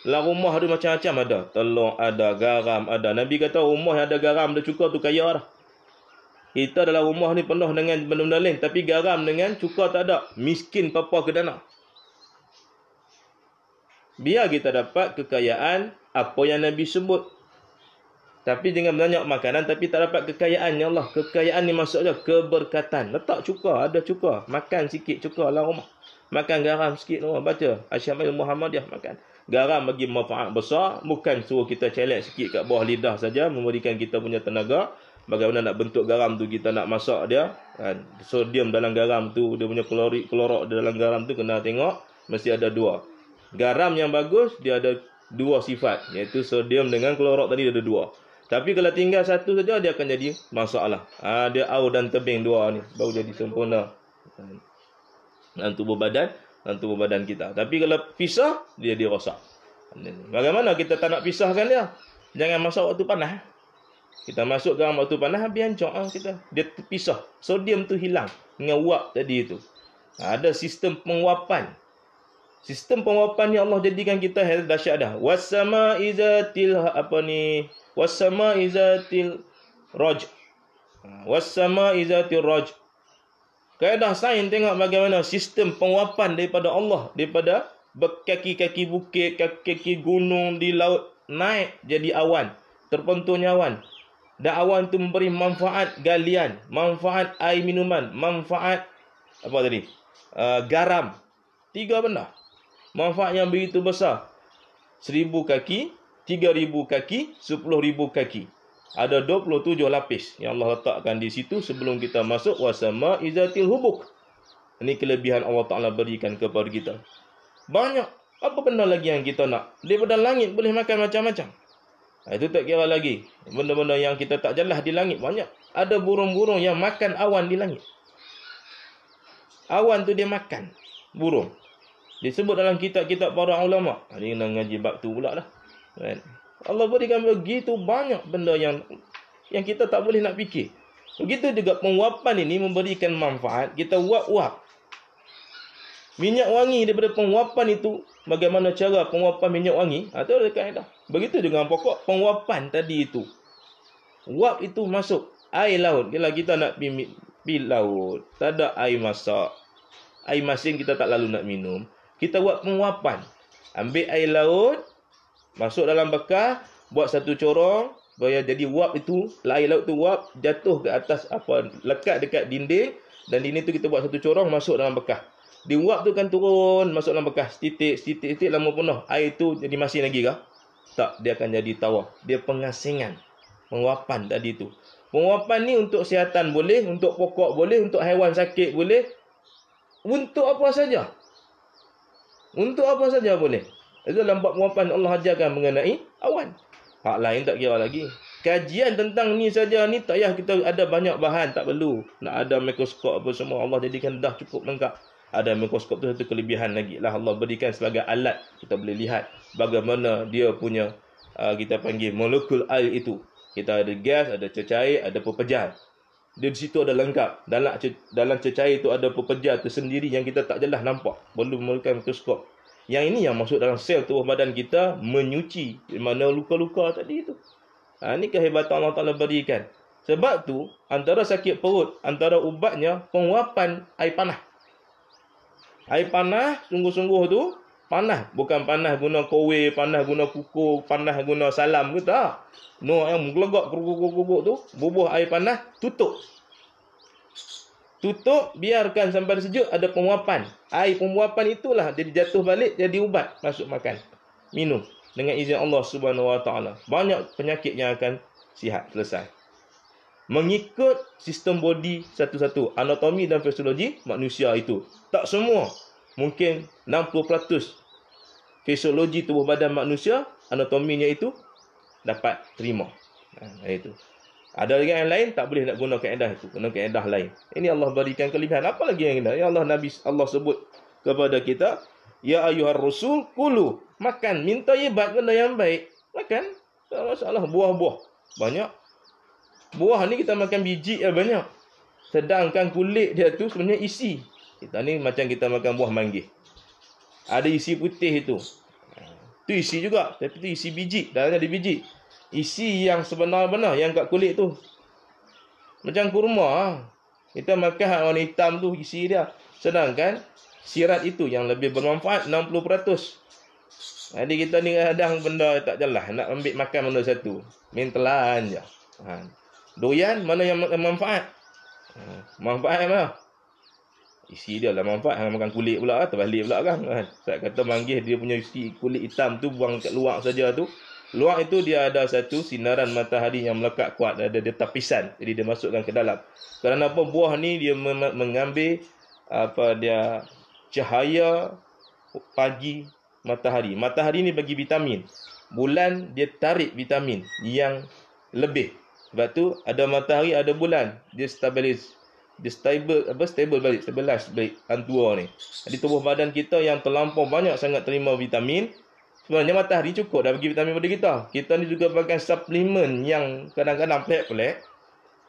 lah rumah ada macam-macam ada telur ada garam ada nabi kata rumah yang ada garam dah cukup tu kaya lah kita dalam rumah ni penuh dengan benda-benda lain tapi garam dengan cuka tak ada. Miskin papa ke dana. Biar kita dapat kekayaan apa yang Nabi sebut. Tapi dengan banyak makanan tapi tak dapat kekayaan ya Allah. Kekayaan ni maksudnya keberkatan. Letak cuka, ada cuka. Makan sikit cuka lah rumah. Makan garam sikit rumah. Baca. Asyamil Muhammadiyah makan. Garam bagi manfaat besar. Bukan suruh kita challenge sikit kat bawah lidah saja. Memberikan kita punya tenaga bagaimana nak bentuk garam tu kita nak masak dia kan sodium dalam garam tu dia punya klorik klorok dalam garam tu kena tengok mesti ada dua garam yang bagus dia ada dua sifat iaitu sodium dengan klorok tadi ada dua tapi kalau tinggal satu saja dia akan jadi masalah ha, dia au dan tebing dua ni baru jadi sempurna dalam tubuh badan dalam tubuh badan kita tapi kalau pisah dia dia rosak bagaimana kita tak nak pisahkan dia jangan masak waktu panas kita masuk dalam waktu panas habis hancur ah kita. Dia terpisah. Sodium tu hilang dengan uap tadi tu. Ha, ada sistem penguapan. Sistem penguapan ni Allah jadikan kita hal dahsyat dah. Wasama izatil apa ni? Wasama izatil raj. Ha, Wasama izatil raj. Kaedah sain tengok bagaimana sistem penguapan daripada Allah daripada kaki kaki bukit, kaki-kaki gunung di laut naik jadi awan. Terpentunya awan dan awan tu memberi manfaat galian, manfaat air minuman, manfaat apa tadi? Uh, garam. Tiga benda. Manfaat yang begitu besar. Seribu kaki, tiga ribu kaki, sepuluh ribu kaki. Ada dua puluh tujuh lapis yang Allah letakkan di situ sebelum kita masuk. Wasama izatil hubuk. Ini kelebihan Allah Ta'ala berikan kepada kita. Banyak. Apa benda lagi yang kita nak? Daripada langit boleh makan macam-macam. Ha, itu tak kira lagi Benda-benda yang kita tak jelas di langit banyak Ada burung-burung yang makan awan di langit Awan tu dia makan Burung Disebut dalam kitab-kitab para ulama ha, Ini kena ngaji baktu pula lah kan? Allah berikan begitu banyak benda yang Yang kita tak boleh nak fikir Begitu juga penguapan ini memberikan manfaat Kita uap-uap Minyak wangi daripada penguapan itu bagaimana cara penguapan minyak wangi itu ha, ada kaedah begitu dengan pokok penguapan tadi itu wap itu masuk air laut bila kita nak pi, pi laut tak ada air masak air masin kita tak lalu nak minum kita buat penguapan ambil air laut masuk dalam bekas buat satu corong supaya jadi wap itu air laut tu wap jatuh ke atas apa lekat dekat dinding dan dinding tu kita buat satu corong masuk dalam bekas di wap tu kan turun masuk dalam bekas. Titik, titik, titik lama penuh. Air tu jadi masih lagi kah? Tak, dia akan jadi tawar. Dia pengasingan. Penguapan tadi tu. Penguapan ni untuk sihatan boleh, untuk pokok boleh, untuk haiwan sakit boleh. Untuk apa saja? Untuk apa saja boleh? Itu dalam bab penguapan Allah ajarkan mengenai awan. Hak lain tak kira lagi. Kajian tentang ni saja ni tak payah kita ada banyak bahan, tak perlu. Nak ada mikroskop apa semua Allah jadikan dah cukup lengkap ada mikroskop tu satu kelebihan lagi lah Allah berikan sebagai alat kita boleh lihat bagaimana dia punya uh, kita panggil molekul air itu kita ada gas ada cecair ada pepejal dia di situ ada lengkap dalam dalam cecair itu ada pepejal tersendiri yang kita tak jelas nampak perlu menggunakan mikroskop yang ini yang masuk dalam sel tubuh badan kita menyuci di mana luka-luka tadi itu ha, ini kehebatan Allah Ta'ala berikan sebab tu antara sakit perut antara ubatnya penguapan air panas Air panah sungguh-sungguh tu panah bukan panah guna kowe panah guna kuku panah guna salam ke tak no yang menggelegak kuku-kuku tu bubuh air panah tutup tutup biarkan sampai sejuk ada penguapan air penguapan itulah jadi jatuh balik jadi ubat masuk makan minum dengan izin Allah Subhanahu Wa Taala banyak penyakit yang akan sihat selesai mengikut sistem body satu-satu anatomi dan fisiologi manusia itu tak semua mungkin 60% fisiologi tubuh badan manusia anatominya itu dapat terima ha, itu ada lagi yang lain tak boleh nak guna kaedah itu guna kaedah lain ini Allah berikan kelebihan apa lagi yang kena ya Allah Nabi Allah sebut kepada kita ya ayuhar rasul kulu makan minta ibad benda yang baik makan tak masalah buah-buah banyak buah ni kita makan biji dia banyak. Sedangkan kulit dia tu sebenarnya isi. Kita ni macam kita makan buah manggis. Ada isi putih itu. Tu isi juga. Tapi tu isi biji. Dalamnya ada biji. Isi yang sebenar-benar yang kat kulit tu. Macam kurma. Kita makan hak warna hitam tu isi dia. Sedangkan sirat itu yang lebih bermanfaat 60%. Jadi kita ni kadang benda tak jelas. Nak ambil makan benda satu. Main telan je. Haa. Durian mana yang manfaat? Hmm, manfaat yang mana? Isi dia lah manfaat Hang makan kulit pula lah Terbalik pula kan Saya kan? kata manggis dia punya isi kulit hitam tu Buang kat luar saja tu Luar itu dia ada satu sinaran matahari yang melekat kuat Ada dia tapisan Jadi dia masukkan ke dalam Kerana apa buah ni dia mengambil Apa dia Cahaya Pagi Matahari Matahari ni bagi vitamin Bulan dia tarik vitamin Yang lebih sebab tu ada matahari, ada bulan. Dia stabilis, Dia stabil, apa, stable balik. Stabilize balik antua ni. Jadi tubuh badan kita yang terlampau banyak sangat terima vitamin. Sebenarnya matahari cukup dah bagi vitamin pada kita. Kita ni juga pakai suplemen yang kadang-kadang pelik-pelik.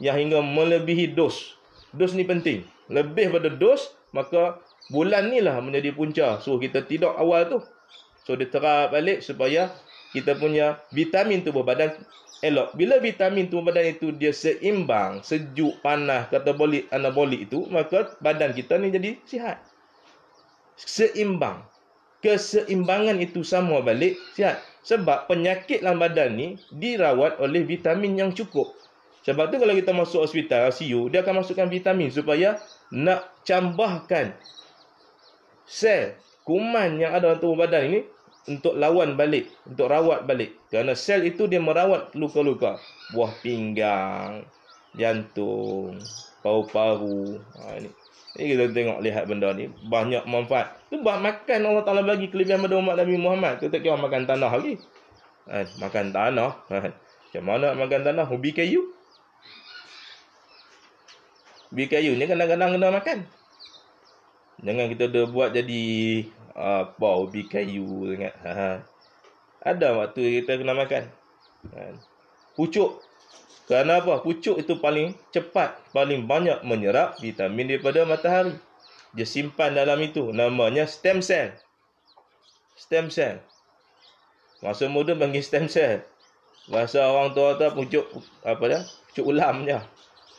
Yang hingga melebihi dos. Dos ni penting. Lebih pada dos, maka bulan ni lah menjadi punca. So, kita tidur awal tu. So, dia terap balik supaya kita punya vitamin tubuh badan elok. Bila vitamin tu badan itu dia seimbang, sejuk, panah, katabolik, anabolik itu, maka badan kita ni jadi sihat. Seimbang. Keseimbangan itu sama balik sihat. Sebab penyakit dalam badan ni dirawat oleh vitamin yang cukup. Sebab tu kalau kita masuk hospital, ICU, dia akan masukkan vitamin supaya nak cambahkan sel kuman yang ada dalam tubuh badan ini untuk lawan balik, untuk rawat balik. Kerana sel itu dia merawat luka-luka. Buah pinggang, jantung, paru-paru. Ha, ini. ini kita tengok lihat benda ni. Banyak manfaat. Tu buat makan Allah Ta'ala bagi kelebihan pada umat Nabi Muhammad. tu tak kira makan tanah lagi. Ha, makan tanah. Ha, macam mana makan tanah? hobi kayu. Hobi kayu ni kadang-kadang kena makan. Jangan kita dah buat jadi Ah, bau ubi kayu sangat. Ha. Ada waktu kita kena makan. Kan? Pucuk. Kenapa? Pucuk itu paling cepat, paling banyak menyerap vitamin daripada matahari. Dia simpan dalam itu. Namanya stem cell. Stem cell. Masa muda panggil stem cell. Masa orang tua tu pucuk apa dia? Pucuk ulam je.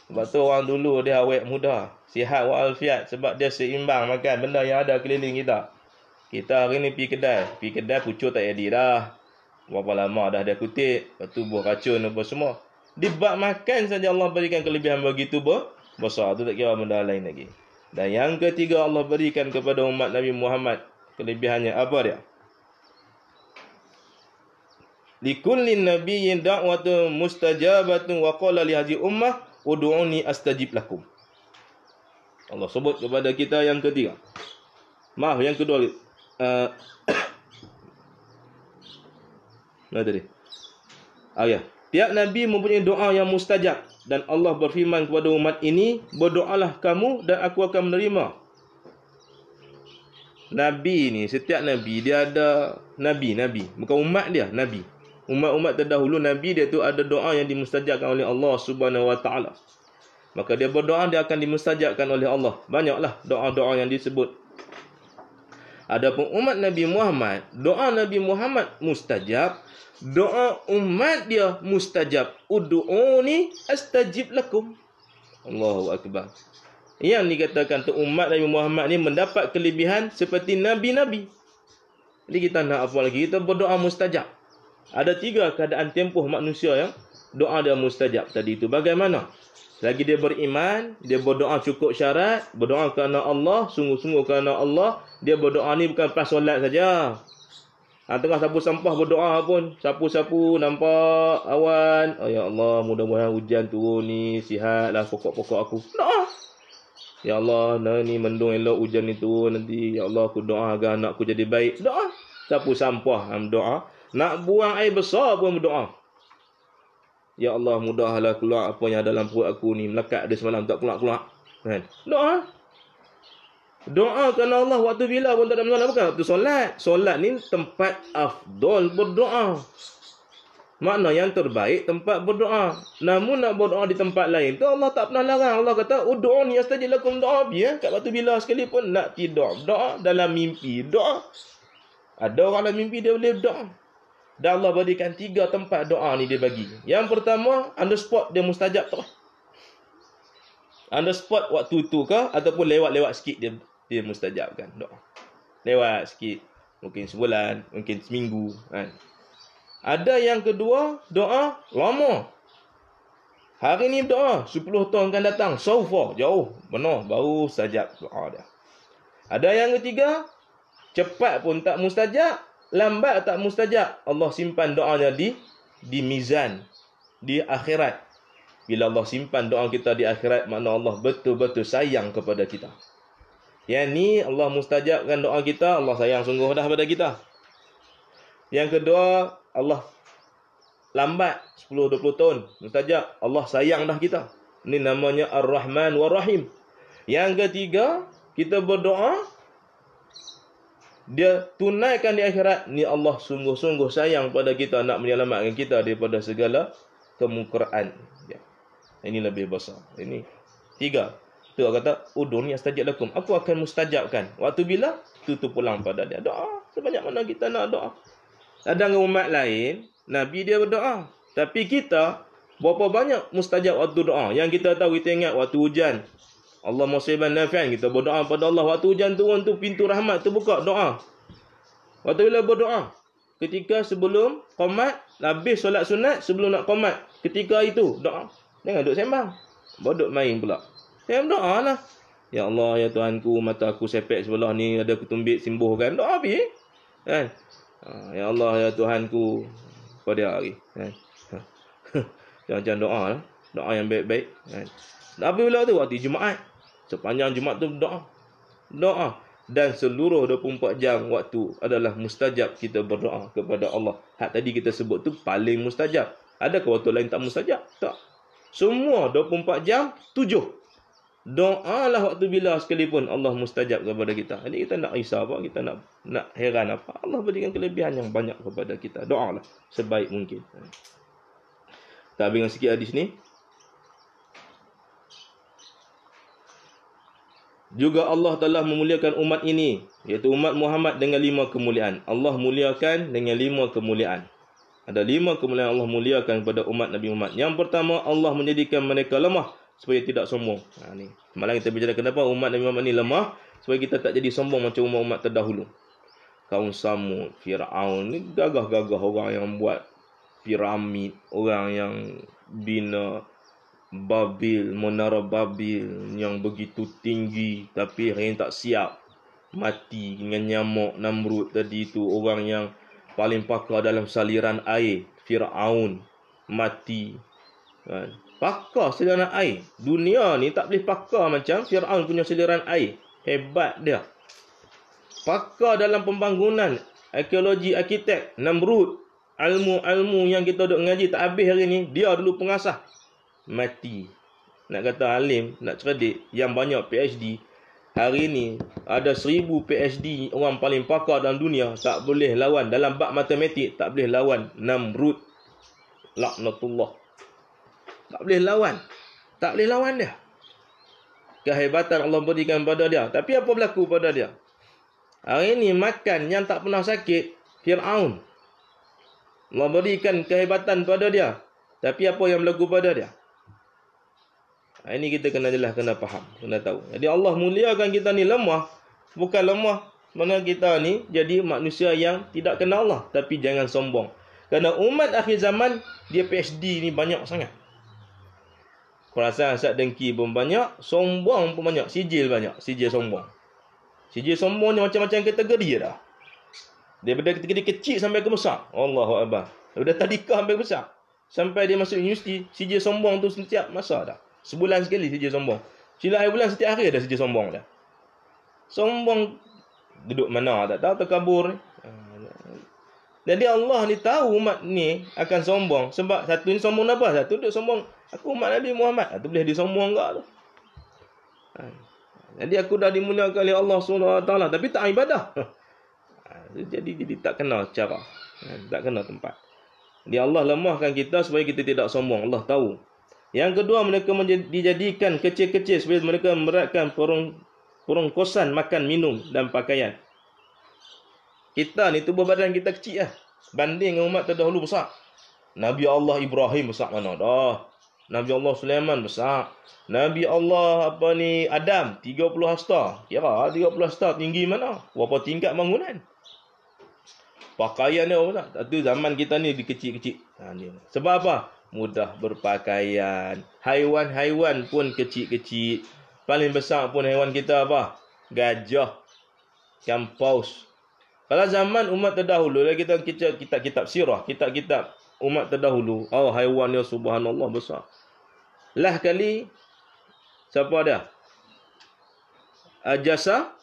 Sebab tu orang dulu dia awet muda. Sihat walafiat sebab dia seimbang makan benda yang ada keliling kita. Kita hari ni pergi kedai. Pergi kedai pucuk tak jadi dah. Berapa lama dah dia kutip. Lepas tu buah racun apa semua. Dibak makan saja Allah berikan kelebihan bagi tubuh. Besar tu tak kira benda lain lagi. Dan yang ketiga Allah berikan kepada umat Nabi Muhammad. Kelebihannya apa dia? Likulli nabiyyin da'watu mustajabatu wa qala li hadhihi ummah ud'uni astajib lakum. Allah sebut kepada kita yang ketiga. Maaf yang kedua. Eh, [coughs] Mana tadi? Oh ya. Tiap Nabi mempunyai doa yang mustajab. Dan Allah berfirman kepada umat ini, berdoalah kamu dan aku akan menerima. Nabi ni, setiap Nabi, dia ada Nabi, Nabi. Bukan umat dia, Nabi. Umat-umat terdahulu Nabi dia tu ada doa yang dimustajabkan oleh Allah Subhanahu Maka dia berdoa dia akan dimustajabkan oleh Allah. Banyaklah doa-doa yang disebut Adapun umat Nabi Muhammad, doa Nabi Muhammad mustajab, doa umat dia mustajab. Ud'uni astajib lakum. Allahu akbar. Yang dikatakan tu umat Nabi Muhammad ni mendapat kelebihan seperti nabi-nabi. Jadi kita nak apa lagi? Kita berdoa mustajab. Ada tiga keadaan tempoh manusia yang doa dia mustajab tadi itu. Bagaimana? Lagi dia beriman, dia berdoa cukup syarat, berdoa kerana Allah, sungguh-sungguh kerana Allah, dia berdoa ni bukan pas solat saja. Ha, tengah sapu sampah berdoa pun, sapu-sapu nampak awan, oh, ya Allah mudah-mudahan hujan turun ni sihatlah pokok-pokok aku. Doa. Ya Allah, nah ni mendung elok hujan ni turun nanti. Ya Allah, aku doa agar anak aku jadi baik. Doa. Sapu sampah, am doa. Nak buang air besar pun berdoa. Ya Allah mudahlah keluar apa yang dalam perut aku ni Melekat dia semalam tak keluar-keluar kan? Doa Doa kerana Allah waktu bila pun tak ada masalah Bukan waktu solat Solat ni tempat afdol berdoa Makna yang terbaik tempat berdoa Namun nak berdoa di tempat lain tu Allah tak pernah larang Allah kata Udo'o ni astajid lakum doa Ya kat waktu bila sekalipun nak tidur Doa dalam mimpi Doa Ada orang dalam mimpi dia boleh doa dan Allah berikan tiga tempat doa ni dia bagi. Yang pertama, under spot dia mustajab tu. Under spot waktu tu ke ataupun lewat-lewat sikit dia dia mustajabkan doa. Lewat sikit, mungkin sebulan, mungkin seminggu kan. Ada yang kedua, doa lama. Hari ni doa 10 tahun akan datang, so far jauh, benar baru sajab doa dia. Ada yang ketiga, cepat pun tak mustajab lambat tak mustajab Allah simpan doanya di di mizan di akhirat bila Allah simpan doa kita di akhirat makna Allah betul-betul sayang kepada kita yang ni Allah mustajabkan doa kita Allah sayang sungguh dah pada kita yang kedua Allah lambat 10 20 tahun mustajab Allah sayang dah kita ini namanya ar-rahman ar rahim yang ketiga kita berdoa dia tunaikan di akhirat ni Allah sungguh-sungguh sayang pada kita nak menyelamatkan kita daripada segala kemungkaran ya. ini lebih besar ini tiga tu kata udun ya stajib lakum aku akan mustajabkan waktu bila tutup pulang pada dia doa sebanyak mana kita nak doa ada dengan umat lain nabi dia berdoa tapi kita berapa banyak mustajab waktu doa yang kita tahu kita ingat waktu hujan Allah muasiban nafian kita berdoa pada Allah waktu hujan turun tu pintu rahmat terbuka doa waktu bila berdoa ketika sebelum qomat habis solat sunat sebelum nak qomat ketika itu doa jangan duduk sembang bodoh main pula saya doa lah ya Allah ya Tuhanku mata aku sepek sebelah ni ada kutumbik simbuh kan doa ha, bi. kan ya Allah ya Tuhanku pada hari kan ha. [laughs] jangan-jangan doa lah doa yang baik-baik kan tapi bila tu waktu Jumaat Sepanjang Jumaat tu doa. Doa. Dan seluruh 24 jam waktu adalah mustajab kita berdoa kepada Allah. Hak tadi kita sebut tu paling mustajab. Adakah waktu lain tak mustajab? Tak. Semua 24 jam, 7. Doa lah waktu bila sekalipun Allah mustajab kepada kita. Jadi kita nak risau apa, kita nak nak heran apa. Allah berikan kelebihan yang banyak kepada kita. Doa lah sebaik mungkin. Tak bingung sikit hadis ni. Juga Allah telah memuliakan umat ini iaitu umat Muhammad dengan lima kemuliaan. Allah muliakan dengan lima kemuliaan. Ada lima kemuliaan Allah muliakan kepada umat Nabi Muhammad. Yang pertama Allah menjadikan mereka lemah supaya tidak sombong. Ha ni. Malam kita bincang kenapa umat Nabi Muhammad ini lemah supaya kita tak jadi sombong macam umat-umat terdahulu. Kaum Samud, Firaun ni gagah-gagah orang yang buat piramid, orang yang bina Babil, menara Babil yang begitu tinggi tapi hari tak siap mati dengan nyamuk Namrud tadi tu orang yang paling pakar dalam saliran air Firaun mati kan pakar saliran air dunia ni tak boleh pakar macam Firaun punya saliran air hebat dia pakar dalam pembangunan arkeologi arkitek Namrud ilmu-ilmu yang kita dok ngaji tak habis hari ni dia dulu pengasah mati nak kata alim nak cerdik yang banyak PhD hari ini ada seribu PhD orang paling pakar dalam dunia tak boleh lawan dalam bab matematik tak boleh lawan Namrud laknatullah tak boleh lawan tak boleh lawan dia kehebatan Allah berikan pada dia tapi apa berlaku pada dia hari ini makan yang tak pernah sakit Fir'aun Allah berikan kehebatan pada dia tapi apa yang berlaku pada dia Ha, ini kita kena jelas, kena faham, kena tahu. Jadi Allah muliakan kita ni lemah, bukan lemah mana kita ni jadi manusia yang tidak kenal Allah tapi jangan sombong. Kerana umat akhir zaman dia PhD ni banyak sangat. Perasaan asat dengki pun banyak, sombong pun banyak, sijil banyak, sijil sombong. Sijil sombong ni macam-macam kategori dah. Daripada kategori kecil sampai ke besar. Allahu akbar. Daripada tadika sampai besar. Sampai dia masuk universiti, sijil sombong tu setiap masa dah. Sebulan sekali saja sombong. Sila hari bulan setiap hari ada saja sombong dah. Sombong duduk mana tak tahu terkabur ni. Jadi Allah ni tahu umat ni akan sombong. Sebab satu ni sombong apa? Satu duduk sombong. Aku umat Nabi Muhammad. Itu ah, boleh sombong. enggak tu. Ah, jadi aku dah dimuliakan oleh Allah SWT. Tapi tak ibadah. [laughs] Ah, jadi jadi tak kenal cara. Tak kenal tempat. Jadi Allah lemahkan kita supaya kita tidak sombong. Allah tahu. Yang kedua mereka dijadikan kecil-kecil supaya mereka meratkan perung perung kosan makan minum dan pakaian. Kita ni tubuh badan kita kecil lah. Banding dengan umat terdahulu besar. Nabi Allah Ibrahim besar mana dah. Nabi Allah Sulaiman besar. Nabi Allah apa ni Adam 30 hasta. Kira 30 hasta tinggi mana? Berapa tingkat bangunan? Pakaian dia apa tak? Itu zaman kita ni dikecil-kecil. Ha, Sebab apa? mudah berpakaian. Haiwan-haiwan pun kecil-kecil. Paling besar pun haiwan kita apa? Gajah. kampaus. Kalau zaman umat terdahulu, kita kita kitab-kitab sirah, kitab-kitab umat terdahulu, oh haiwan yang subhanallah besar. Lah kali, siapa dia? Ajasa?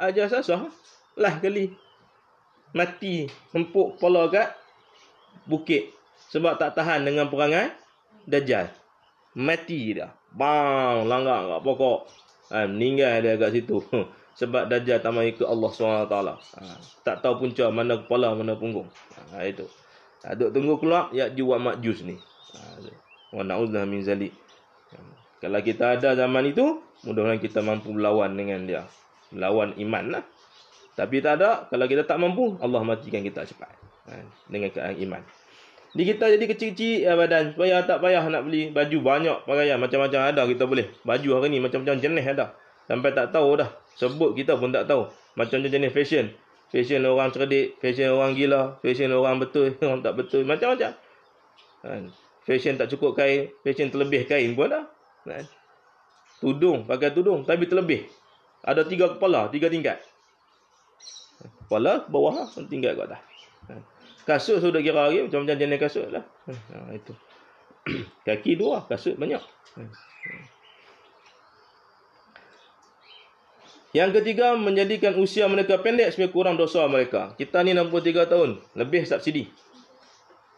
Ajasa sah? Lah kali. Mati, hempuk kepala kat bukit. Sebab tak tahan dengan perangai Dajjal Mati dah Bang Langgar kat pokok ha, Meninggal dia kat situ Sebab Dajjal tak mahu ikut Allah SWT ha, ah, Tak tahu punca mana kepala mana punggung ha, Itu ha, tunggu keluar Ya jiwa jus ni ha, Wa na'udzah min zalik hmm. kalau kita ada zaman itu, mudah-mudahan kita mampu lawan dengan dia. Lawan iman lah. Tapi tak ada, kalau kita tak mampu, Allah matikan kita cepat. Dengan keadaan iman. Di kita jadi kecil-kecil ya badan supaya tak payah nak beli baju banyak pakaian macam-macam ada kita boleh. Baju hari ni macam-macam jenis ada. Sampai tak tahu dah. Sebut kita pun tak tahu. Macam-macam jenis fashion. Fashion orang cerdik, fashion orang gila, fashion orang betul, [laughs] orang tak betul, macam-macam. Kan? Fashion tak cukup kain, fashion terlebih kain pun ada. Kan? Tudung, pakai tudung tapi terlebih. Ada tiga kepala, tiga tingkat. Kepala bawah, lah, tingkat kau dah kasut sudah kira lagi macam-macam jenis kasut lah. Ha, ha itu. [clears throat] Kaki dua, kasut banyak. Yang ketiga, menjadikan usia mereka pendek supaya kurang dosa mereka. Kita ni 63 tahun, lebih subsidi.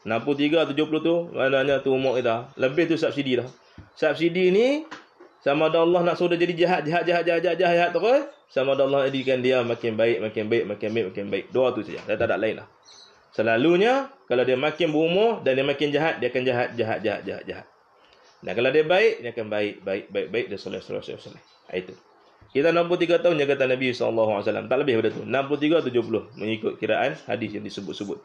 63, 70 tu, maknanya tu umur kita. Lebih tu subsidi lah Subsidi ni, sama ada Allah nak suruh jadi jahat, jahat, jahat, jahat, jahat, jahat, jahat terus. Sama ada Allah edikan dia makin baik, makin baik, makin baik, makin baik. Doa tu saja. Saya tak ada lain lah. Selalunya kalau dia makin berumur dan dia makin jahat, dia akan jahat, jahat, jahat, jahat, jahat. Dan kalau dia baik, dia akan baik, baik, baik, baik, dia soleh, soleh, soleh, soleh. Itu. Kita 63 tahun yang kata Nabi SAW. Tak lebih daripada itu. 63-70 mengikut kiraan hadis yang disebut-sebut.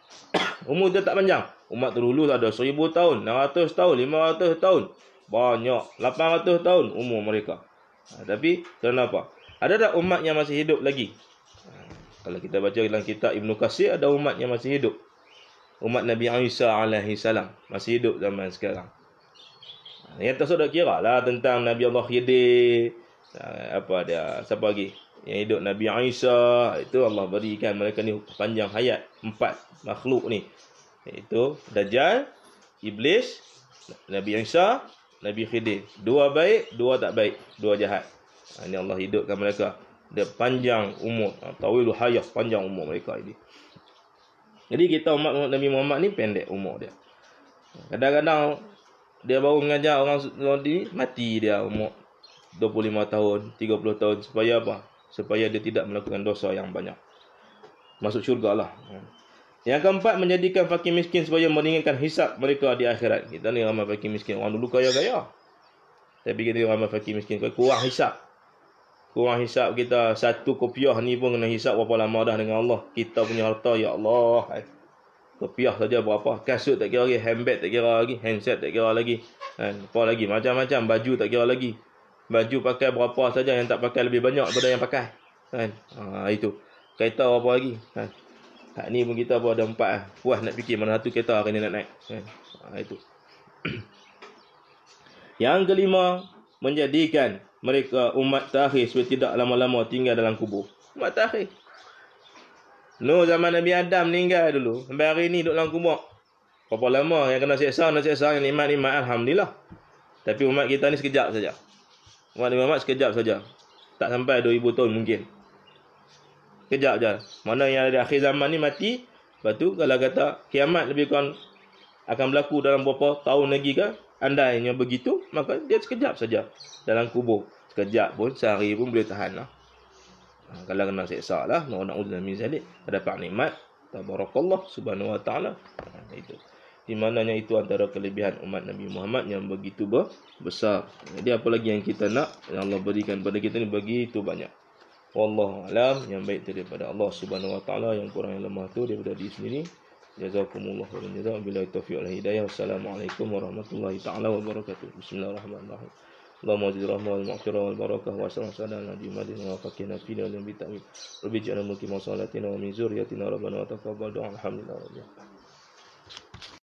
[coughs] Umur dia tak panjang. Umat terlulu ada 1000 tahun, 600 tahun, 500 tahun. Banyak. 800 tahun umur mereka. Ha, tapi kenapa? Ada tak umat yang masih hidup lagi? Kalau kita baca dalam kitab ibnu Qasir ada umat yang masih hidup. Umat Nabi Isa alaihi salam masih hidup zaman sekarang. Yang tak sudah kira lah tentang Nabi Allah Khidir. Eh, apa dia, siapa lagi? Yang hidup Nabi Isa. Itu Allah berikan mereka ni panjang hayat. Empat makhluk ni. Itu Dajjal, Iblis, Nabi Isa, Nabi Khidir. Dua baik, dua tak baik. Dua jahat. Ini Allah hidupkan mereka dia panjang umur ah, tawilu hayat panjang umur mereka ini jadi kita umat, umat Nabi Muhammad ni pendek umur dia kadang-kadang dia baru mengajar orang ni mati dia umur 25 tahun 30 tahun supaya apa supaya dia tidak melakukan dosa yang banyak masuk syurga lah yang keempat menjadikan fakir miskin supaya meringankan hisap mereka di akhirat kita ni ramai fakir miskin orang dulu kaya-kaya tapi kita ramai fakir miskin kurang hisap kurang hisap kita satu kopiah ni pun kena hisap berapa lama dah dengan Allah kita punya harta ya Allah kopiah saja berapa kasut tak kira lagi handbag tak kira lagi handset tak kira lagi kan apa lagi macam-macam baju tak kira lagi baju pakai berapa saja yang tak pakai lebih banyak daripada yang pakai kan ha, itu kereta apa lagi kan ha, ni pun kita pun ada empat lah. puas nak fikir mana satu kereta hari ni nak naik kan ha, itu [clears throat] yang kelima menjadikan mereka umat terakhir supaya tidak lama-lama tinggal dalam kubur. Umat terakhir. No zaman Nabi Adam meninggal dulu. Sampai hari ni duduk dalam kubur. Berapa lama yang kena seksa, kena seksa, yang nikmat, nikmat, Alhamdulillah. Tapi umat kita ni sekejap saja. Umat Nabi Muhammad sekejap saja. Tak sampai 2000 tahun mungkin. Kejap saja. Mana yang ada akhir zaman ni mati. Lepas tu kalau kata kiamat lebih kurang akan berlaku dalam berapa tahun lagi ke. Andainya begitu, maka dia sekejap saja dalam kubur. Sekejap pun, sehari pun boleh tahan lah. Ha, kalau kena seksa lah. Na'udzubillah min zalik. pak nikmat. Tabarakallah subhanahu wa ta'ala. Ha, itu. Di mananya itu antara kelebihan umat Nabi Muhammad yang begitu besar. Jadi apa lagi yang kita nak yang Allah berikan kepada kita ni begitu banyak. Wallahu alam yang baik itu daripada Allah Subhanahu wa taala yang kurang yang lemah tu daripada diri sendiri. Jazakumullah khairan jazak billahi taufiq wal hidayah. Wassalamualaikum warahmatullahi taala wabarakatuh. Bismillahirrahmanirrahim. Allahumma jadi rahmah wal maghfirah wal barakah wa sallam sallam ala nabi madin wa faqihna fina lim bitawi rabbi ja'alna mulki wa salatina wa min zurriyatina